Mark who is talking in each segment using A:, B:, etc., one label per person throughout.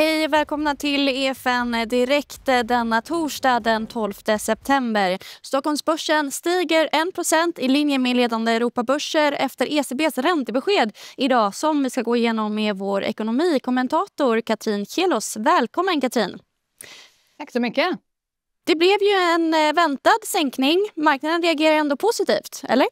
A: Hej och välkomna till EFN Direkt denna torsdag den 12 september. Stockholmsbörsen stiger 1 i linje med ledande Europabörser efter ECBs räntebesked idag som vi ska gå igenom med vår ekonomikommentator Katrin Kielos. Välkommen Katrin! Tack så mycket. Det blev ju en eh, väntad sänkning. Marknaden
B: reagerar ändå positivt, eller?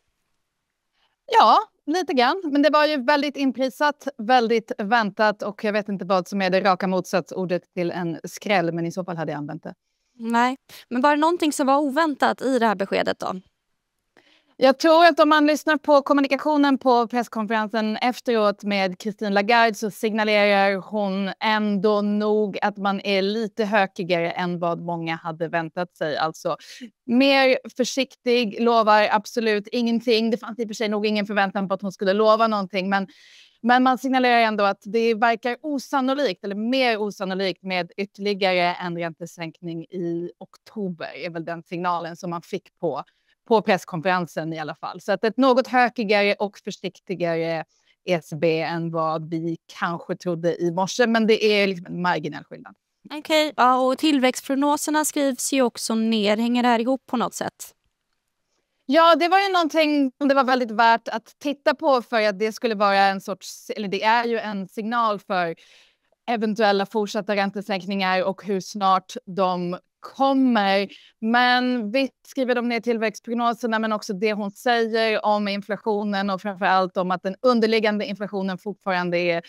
B: Ja, lite grann. Men det var ju väldigt inprisat, väldigt väntat och jag vet inte vad som är det raka motsatsordet till en skräll, men i så fall hade jag använt det.
A: Nej, men var det någonting som var oväntat i det här beskedet då?
B: Jag tror att om man lyssnar på kommunikationen på presskonferensen efteråt med Christine Lagarde så signalerar hon ändå nog att man är lite hökigare än vad många hade väntat sig. Alltså mer försiktig, lovar absolut ingenting. Det fanns i och för sig nog ingen förväntan på att hon skulle lova någonting, men men man signalerar ändå att det verkar osannolikt, eller mer osannolikt, med ytterligare en räntesänkning i oktober. Det är väl den signalen som man fick på på presskonferensen i alla fall. Så att ett något hökigare och försiktigare ECB än vad vi kanske trodde i morse. Men det är liksom en marginell skillnad. Okej,
A: okay. ja, och tillväxtprognoserna skrivs ju också ner. Hänger det här ihop på något sätt?
B: Ja, det var ju någonting som det var väldigt värt att titta på för att det skulle vara en sorts, eller det är ju en signal för eventuella fortsatta räntesänkningar och hur snart de kommer. Men visst skriver de ner tillväxtprognoserna, men också det hon säger om inflationen och framför allt om att den underliggande inflationen fortfarande är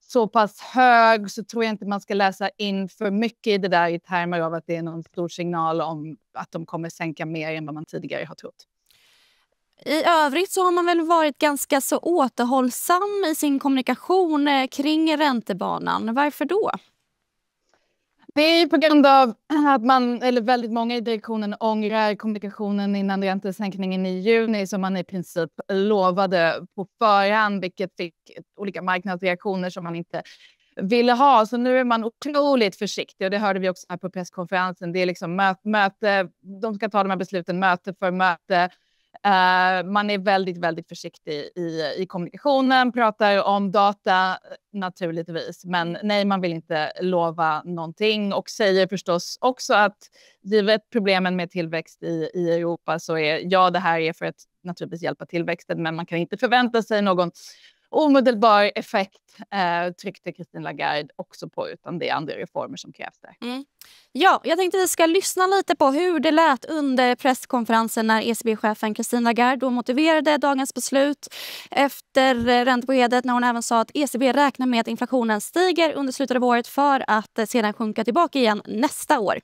B: så pass hög så tror jag inte man ska läsa in för mycket i det där i termer av att det är någon stor signal om att de kommer sänka mer än vad man tidigare har
C: trott.
A: I övrigt så har man väl varit ganska så återhållsam i sin kommunikation eh, kring räntebanan. Varför då?
B: Det är på grund av att man, eller väldigt många i direktionen ångrar kommunikationen innan räntesänkningen i juni som man i princip lovade på förhand, vilket fick olika marknadsreaktioner som man inte ville ha. Så nu är man otroligt försiktig och det hörde vi också här på presskonferensen. Det är liksom möte, möte de ska ta de här besluten möte för möte Uh, man är väldigt, väldigt försiktig i, i kommunikationen, pratar om data eh, naturligtvis, men nej, man vill inte lova någonting och säger förstås också att givet problemen med tillväxt i, i Europa så är ja, det här är för att naturligtvis hjälpa tillväxten, men man kan inte förvänta sig någon omedelbar effekt eh, tryckte Christine Lagarde också på utan det är andra reformer som krävs där.
A: Mm. Ja, jag tänkte vi ska lyssna lite på hur det lät under presskonferensen när ECB-chefen Christine Lagarde då motiverade dagens beslut efter eh, räntebeskedet när hon även sa att ECB räknar med att inflationen stiger under slutet av året för att eh, sedan sjunka tillbaka igen nästa år.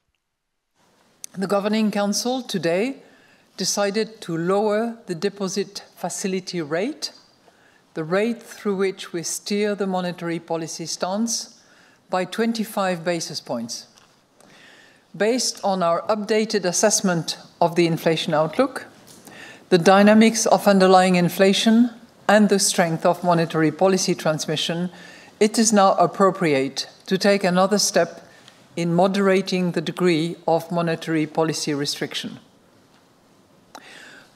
C: The governing council today decided to lower the deposit facility rate the rate through which we steer the monetary policy stance by 25 basis points. Based on our updated assessment of the inflation outlook, the dynamics of underlying inflation, and the strength of monetary policy transmission, it is now appropriate to take another step in moderating the degree of monetary policy restriction.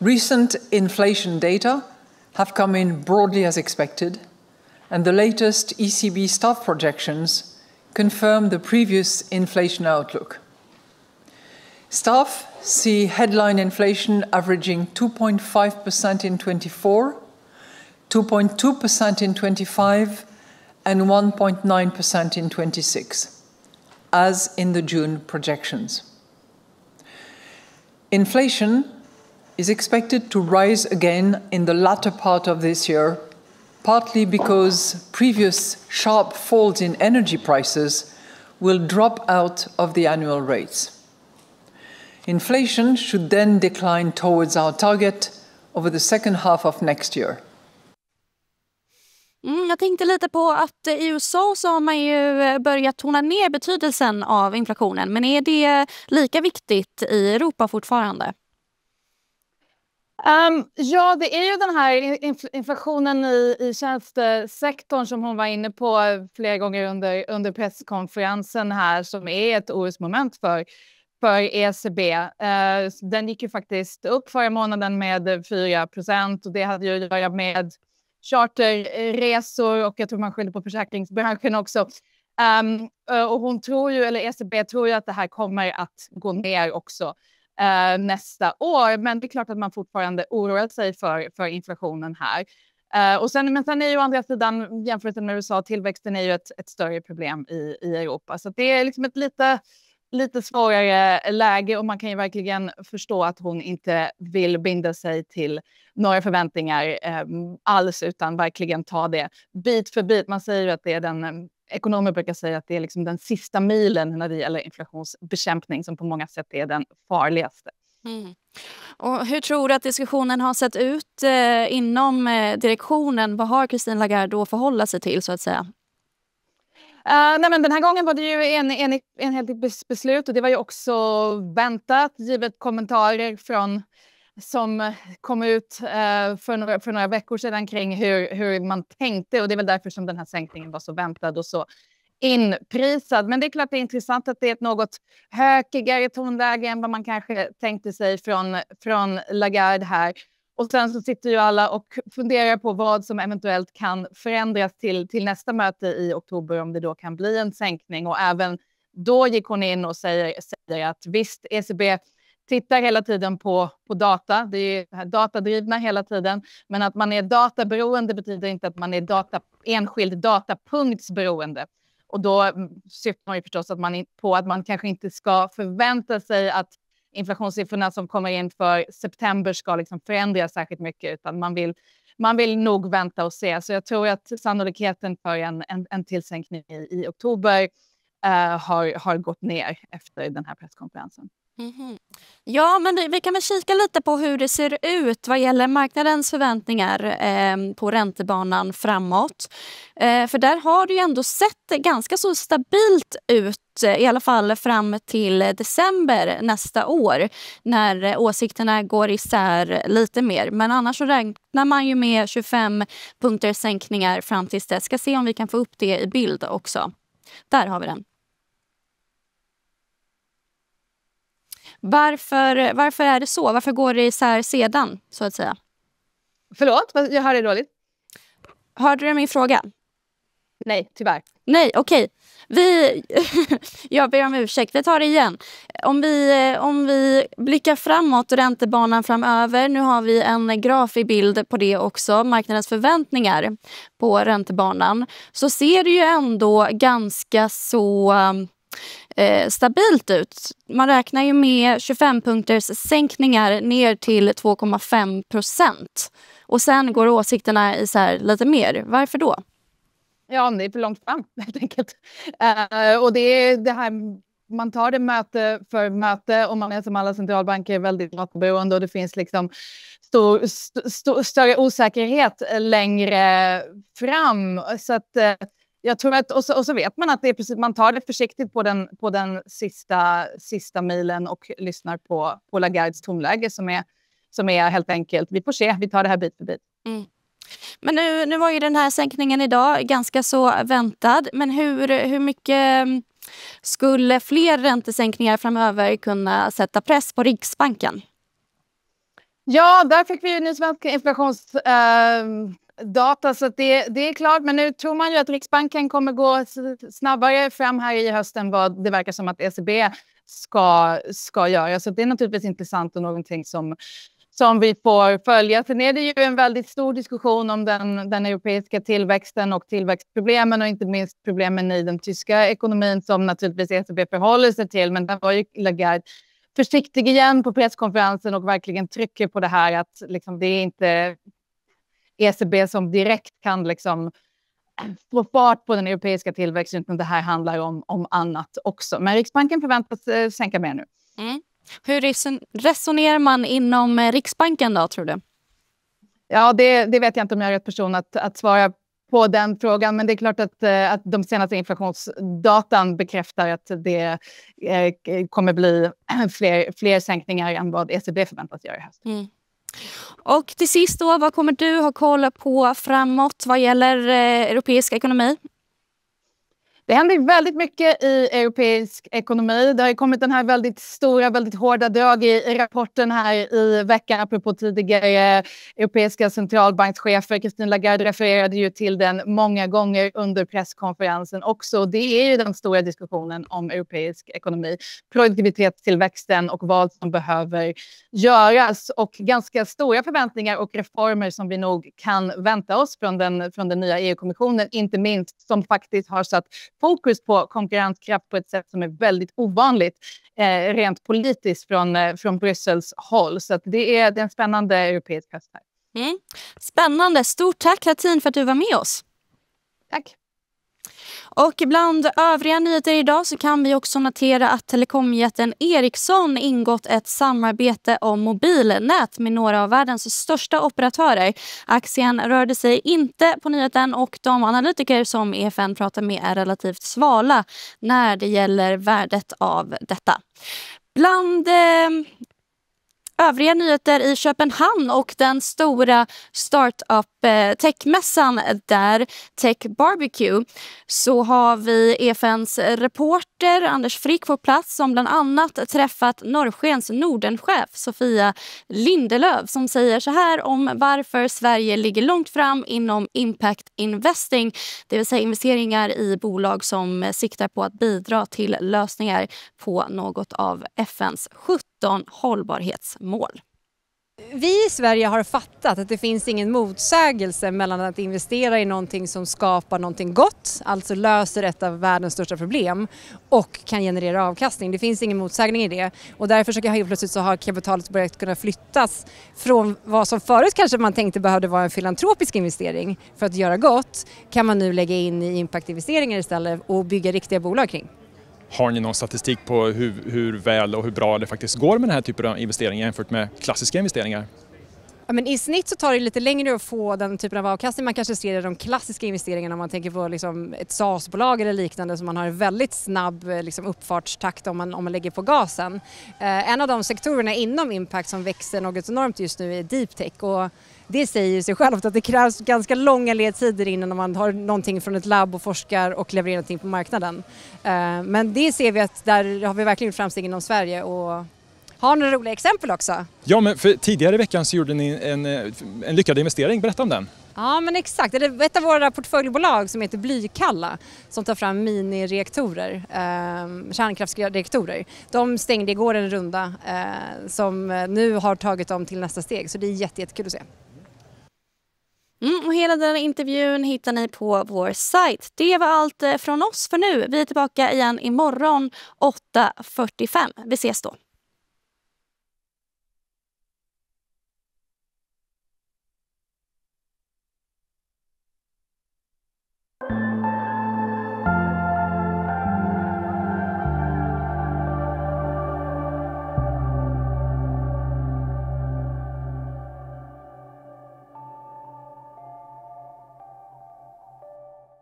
C: Recent inflation data have come in broadly as expected, and the latest ECB staff projections confirm the previous inflation outlook. Staff see headline inflation averaging 2.5% in 24, 2.2% in 25, and 1.9% in 26, as in the June projections. Inflation is expected to rise again in the latter part of this year, partly because previous sharp falls in energy prices will drop out of the annual rates. Inflation should then decline towards our target over the second half of next year.
A: Mm, jag tänkte lite på att i USA så har man ju eh, börjat tona ner betydelsen av inflationen. Men är det lika viktigt i Europa fortfarande?
B: Um, ja, det är ju den här infl inflationen i, i tjänstesektorn som hon var inne på flera gånger under, under presskonferensen här som är ett orosmoment för, för ECB. Uh, ehm, den gick ju faktiskt upp förra månaden med 4 procent och det hade ju att göra med charterresor och jag tror man skyller på försäkringsbranschen också. Um, och hon tror ju, eller ECB tror ju att det här kommer att gå ner också eh, nästa år. Men det är klart att man fortfarande oroar sig för, för inflationen här. Eh, och sen, men sen är ju å andra sidan, jämfört med USA, tillväxten är ju ett, ett större problem i, i Europa. Så det är liksom ett lite lite svårare läge och man kan ju verkligen förstå att hon inte vill binda sig till några förväntningar eh, alls utan verkligen ta det bit för bit. Man säger ju att det är den ehm, Ekonomer brukar säga att det är liksom den sista milen när det gäller inflationsbekämpning som på många sätt är den farligaste. Mm. Och hur
A: tror du att diskussionen har sett ut eh, inom eh, direktionen? Vad har Christine Lagarde att
B: förhålla sig till? så att säga? Uh, nej, men den här gången var det ju en, en, enhälligt beslut och det var ju också väntat givet kommentarer från som kom ut uh, för, några, för några veckor sedan kring hur, hur man tänkte och det är väl därför som den här sänkningen var så väntad och så inprisad. Men det är klart det är intressant att det är ett något hökigare tonläge än vad man kanske tänkte sig från, från Lagarde här. Och sen så sitter ju alla och funderar på vad som eventuellt kan förändras till, till nästa möte i oktober, om det då kan bli en sänkning. Och även då gick hon in och säger, säger att visst, ECB tittar hela tiden på, på data. Det är datadrivna hela tiden. Men att man är databeroende betyder inte att man är data, enskild datapunktsberoende. Och då mm, syftar man ju förstås att man, på att man kanske inte ska förvänta sig att inflationssiffrorna som kommer in för september ska liksom förändras särskilt mycket, utan man vill, man vill nog vänta och se. Så jag tror att sannolikheten för en, en, en tillsänkning i, i oktober eh, har, har gått ner efter den här presskonferensen. Mm -hmm.
A: Ja, men vi kan väl kika lite på hur det ser ut vad gäller marknadens förväntningar eh, på räntebanan framåt. Eh, för där har det ju ändå sett ganska så stabilt ut Eh, i alla fall fram till december nästa år när eh, åsikterna går isär lite mer. Men annars så räknar man ju med 25 punkter sänkningar fram till dess. Ska se om vi kan få upp det i bild också. Där har vi den. Varför, varför är det så? Varför går det isär sedan, så att säga?
B: Förlåt, jag hörde dåligt. Hörde du min fråga? Nej, tyvärr.
A: Nej, okej. Okay. Vi, jag ber om ursäkt, vi tar det igen. Om vi, om vi blickar framåt, räntebanan framöver. Nu har vi en graf i bild på det också, marknadens förväntningar på räntebanan. Så ser det ju ändå ganska så eh, stabilt ut. Man räknar ju med 25 punkters sänkningar ner till 2,5 procent. Och sen går åsikterna isär lite mer. Varför då?
B: Ja, det är för långt fram helt enkelt. Uh, och det är det här, man tar det möte för möte och man är som alla centralbanker väldigt matberoende och det finns liksom stor, st st större osäkerhet längre fram. Så att uh, jag tror att, och så, och så, vet man att det är precis, man tar det försiktigt på den, på den sista, sista milen och lyssnar på, på Lagardes tomläge som är, som är helt enkelt, vi får se, vi tar det här bit för bit. Mm. Men nu, nu var ju den här sänkningen
A: idag ganska så väntad. Men hur, hur mycket mm, skulle fler räntesänkningar framöver kunna sätta press på Riksbanken?
B: Ja, där fick vi ju ny svensk inflationsdata, ehm, eh, så det, det, är klart. Men nu tror man ju att Riksbanken kommer gå snabbare fram här i hösten vad det verkar som att ECB ska, ska göra. Så det är naturligtvis intressant och någonting som som vi får följa. Sen är det ju en väldigt stor diskussion om den, den europeiska tillväxten och tillväxtproblemen och inte minst problemen i den tyska ekonomin som naturligtvis ECB förhåller sig till. Men där var ju Lagarde försiktig igen på presskonferensen och verkligen trycker på det här att liksom, det är inte ECB som direkt kan liksom, få fart på den europeiska tillväxten utan det här handlar om, om annat också. Men Riksbanken förväntas eh, sänka mer nu. Mm. Hur resonerar man inom eh, Riksbanken då, tror du? Ja, det, det vet jag inte om jag är rätt person att, att svara på den frågan. Men det är klart att, eh, att de senaste inflationsdatan bekräftar att det eh, kommer bli fler, fler sänkningar än vad ECB förväntas göra i höst.
A: Mm. Och till sist, då, vad kommer du ha koll på framåt vad gäller
B: europeisk ekonomi? Det händer väldigt mycket i europeisk ekonomi. Det har kommit den här väldigt stora, väldigt hårda drag i rapporten här i veckan apropå tidigare europeiska centralbankschefer. Christine Lagarde refererade ju till den många gånger under presskonferensen också. Det är ju den stora diskussionen om europeisk ekonomi, produktivitetstillväxten och vad som behöver göras och ganska stora förväntningar och reformer som vi nog kan vänta oss från den, från den nya EU-kommissionen, inte minst som faktiskt har satt fokus på konkurrenskraft på ett sätt som är väldigt ovanligt eh, rent politiskt från, eh, från Bryssels håll. Så det, är, det är en spännande europeisk höst här. Mm. Spännande. Stort tack Katrin, för att du var med oss. Tack.
A: Och bland övriga nyheter idag så kan vi också notera att telekomjätten Ericsson ingått ett samarbete om mobilnät med några av världens största operatörer. Aktien rörde sig inte på nyheten och de analytiker som EFN pratar med är relativt svala när det gäller värdet av detta. Bland eh, övriga nyheter i Köpenhamn och den stora startup-techmässan eh, där, Tech Barbecue, så har vi EFNs reporter Anders Frick på plats som bland annat träffat Norrskens Nordenchef Sofia Lindelöf som säger så här om varför Sverige ligger långt fram inom impact investing, det vill säga investeringar i bolag som siktar på att bidra till lösningar
D: på något av FNs
A: 17 17 hållbarhetsmål.
D: Vi i Sverige har fattat att det finns ingen motsägelse mellan att investera i någonting som skapar någonting gott, alltså löser ett av världens största problem och kan generera avkastning. Det finns ingen motsägning i det och därför så helt plötsligt så har kapitalet börjat kunna flyttas från vad som förut kanske man tänkte behövde vara en filantropisk investering för att göra gott kan man nu lägga in i impactinvesteringar istället och bygga riktiga bolag kring.
C: Har ni någon statistik på hur, hur, väl och hur bra det faktiskt går med den här typen av investeringar jämfört med klassiska investeringar?
D: Ja, men I snitt så tar det lite längre att få den typen av avkastning man kanske ser i de klassiska investeringarna om man tänker på liksom ett SaaS-bolag eller liknande som man har en väldigt snabb eh, liksom, uppfartstakt om man, om man lägger på gasen. Eh, en av de sektorerna inom impact som växer något enormt just nu är deep tech och det säger sig självt att det krävs ganska långa ledtider innan man har någonting från ett labb och forskar och levererar någonting på marknaden. Eh, men det ser vi att där har vi verkligen gjort framsteg inom Sverige och har några roliga exempel också.
C: Ja, men tidigare i veckan så gjorde ni en, eh, en lyckad investering, berätta om den.
D: Ja men exakt, det är ett av våra portföljbolag som heter Blykalla som tar fram minireaktorer, eh, kärnkraftsreaktorer. De stängde igår en runda eh, som eh, nu har tagit dem till nästa steg så det är jättekul jätte att se.
A: Mm, och hela den intervjun hittar ni på vår sajt. Det var allt eh, från oss för nu. Vi är tillbaka igen imorgon 8.45. Vi ses då.